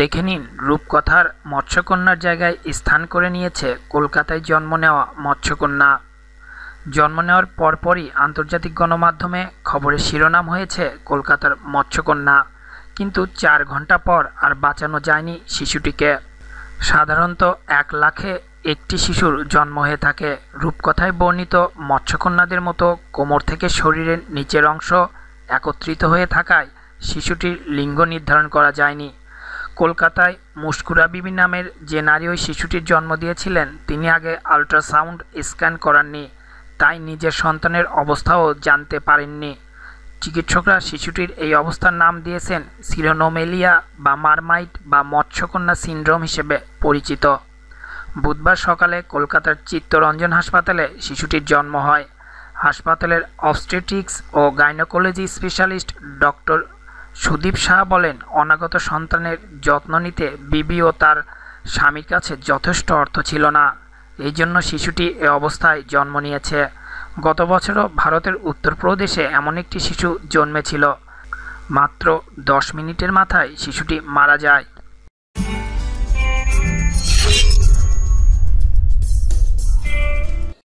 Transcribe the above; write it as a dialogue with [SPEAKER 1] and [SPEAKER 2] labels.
[SPEAKER 1] দেখে নিন রূপকথার মৎস্যকন্যার জায়গায় স্থান করে নিয়েছে কলকাতায় জন্ম নেওয়া মৎস্যকন্যা জন্ম নেওয়ার পরপরই আন্তর্জাতিক গণমাধ্যমে খবরের শিরোনাম হয়েছে কলকাতার মৎস্যকন্যা কিন্তু চার ঘন্টা পর আর বাঁচানো যায়নি শিশুটিকে সাধারণত এক লাখে একটি শিশুর জন্ম হয়ে থাকে রূপকথায় বর্ণিত মৎস্যকন্যাদের মতো কোমর থেকে শরীরের নিচের অংশ একত্রিত হয়ে থাকায় শিশুটির লিঙ্গ নির্ধারণ করা যায়নি কলকাতায় মুস্কুরা বিবি নামের যে নারী ওই শিশুটির জন্ম দিয়েছিলেন তিনি আগে আল্ট্রাসাউন্ড স্ক্যান করাননি তাই নিজের সন্তানের অবস্থাও জানতে পারেননি চিকিৎসকরা শিশুটির এই অবস্থার নাম দিয়েছেন সিরোনোমেলিয়া বা মারমাইট বা মৎস্যকন্যা সিন্ড্রোম হিসেবে পরিচিত বুধবার সকালে কলকাতার চিত্তরঞ্জন হাসপাতালে শিশুটির জন্ম হয় হাসপাতালের অবস্টেটিক্স ও gynaecology specialist doctor Sudip Shah বলেন অনাগত সন্তানের যত্ন নিতে বিবি ও তার স্বামীর কাছে যথেষ্ট অর্থ ছিল না এই জন্য শিশুটি এ অবস্থায় জন্ম নিয়েছে গত বছরও ভারতের উত্তরপ্রদেশে এমন একটি শিশু জন্মেছিল মাত্র দশ মিনিটের মাথায় শিশুটি মারা যায়